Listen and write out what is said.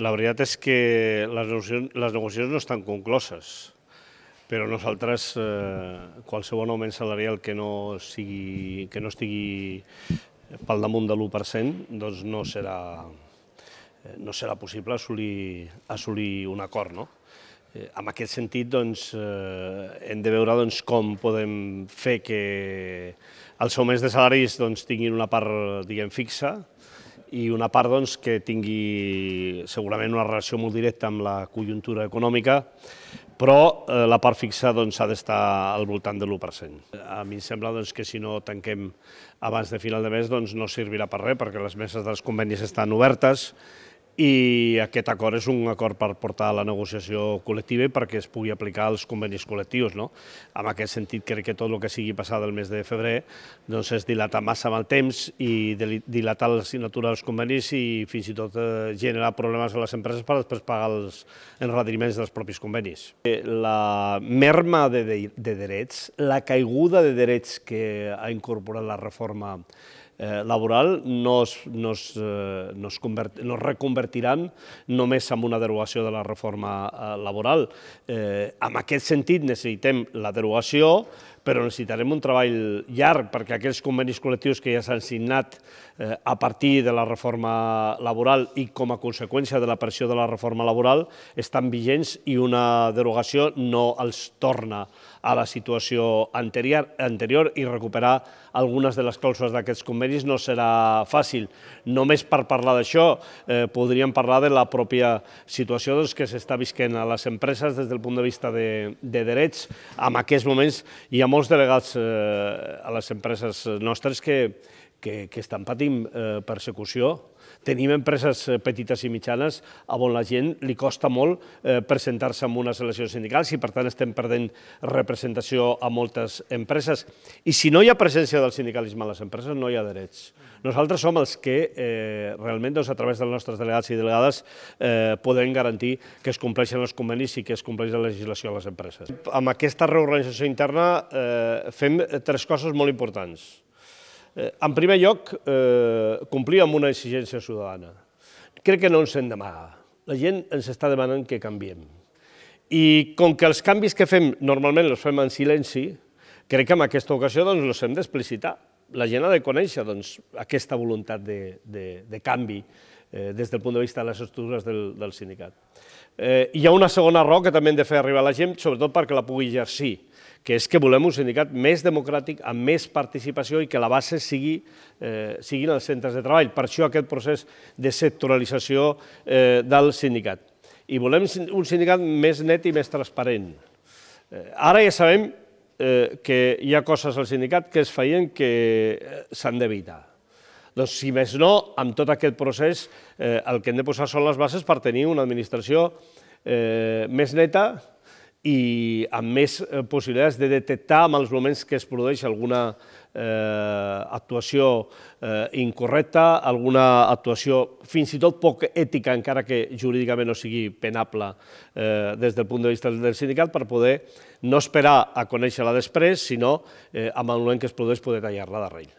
La veritat és que les negociacions, les negociacions no estan concloses, però nosaltres, eh, qualsevol augment salarial que no, sigui, que no estigui pel damunt de l'1%, doncs no serà, eh, no serà possible assolir, assolir un acord. No? Eh, en aquest sentit, doncs, eh, hem de veure doncs, com podem fer que els augments de salaris doncs, tinguin una part diguem, fixa, i una part doncs, que tingui segurament una relació molt directa amb la conjuntura econòmica, però eh, la part fixa doncs, ha d'estar al voltant de l'1%. A mi em sembla doncs, que si no tanquem abans de final de mes doncs, no servirà per res, perquè les meses dels convenis estan obertes i aquest acord és un acord per portar a la negociació col·lectiva i perquè es pugui aplicar als convenis col·lectius. No? En aquest sentit, crec que tot el que sigui passat el mes de febrer doncs és dilatar massa amb el temps i dilatar la signatura dels convenis i fins i tot eh, generar problemes a les empreses per després pagar els enradiriments dels propis convenis. Eh, la merma de, de, de drets, la caiguda de drets que ha incorporat la reforma eh, laboral no es, no, es, eh, no, es convert, no es reconvertiran només en una derogació de la reforma eh, laboral. Eh, en aquest sentit necessitem la derogació però necessitarem un treball llarg perquè aquells convenis col·lectius que ja s'han signat eh, a partir de la reforma laboral i com a conseqüència de la pressió de la reforma laboral estan vigents i una derogació no els torna a la situació anterior, anterior i recuperar algunes de les clàusules d'aquests convenis no serà fàcil. Només per parlar d'això eh, podríem parlar de la pròpia situació doncs, que s'està visquent a les empreses des del punt de vista de, de drets. En aquests moments hi ha molts delegats eh, a les empreses nostres que, que, que estan patint eh, persecució. Tenim empreses eh, petites i mitjanes on la gent li costa molt eh, presentar-se en unes eleccions sindicals i, per tant, estem perdent representació a moltes empreses. I si no hi ha presència del sindicalisme a les empreses, no hi ha drets. Nosaltres som els que eh, realment, doncs, a través dels nostres delegats i delegades, eh, podem garantir que es compleixen els convenis i que es compleix la legislació a les empreses. Amb aquesta reorganització interna eh, fem tres coses molt importants. Eh, en primer lloc, eh, complir amb una exigència ciutadana. Crec que no ens hem d'amagar. La gent ens està demanant que canviem. I com que els canvis que fem normalment els fem en silenci, crec que en aquesta ocasió doncs, els hem d'explicitar. La gent ha de conèixer doncs, aquesta voluntat de, de, de canvi eh, des del punt de vista de les estructures del, del sindicat. Eh, hi ha una segona raó que també hem de fer arribar a la gent, sobretot perquè la pugui exercir que és que volem un sindicat més democràtic, amb més participació i que la base sigui, eh, siguin els centres de treball. Per això aquest procés de sectoralització eh, del sindicat. I volem un sindicat més net i més transparent. Eh, ara ja sabem eh, que hi ha coses al sindicat que es feien que eh, s'han d'evitar. Doncs, si més no, amb tot aquest procés, eh, el que hem de posar són les bases per tenir una administració eh, més neta, i amb més eh, possibilitats de detectar en els moments que es produeix alguna eh, actuació eh, incorrecta, alguna actuació fins i tot poc ètica, encara que jurídicament no sigui penable eh, des del punt de vista del sindicat, per poder no esperar a conèixer-la després, sinó eh, en el moment que es produeix poder tallar-la d'arrell.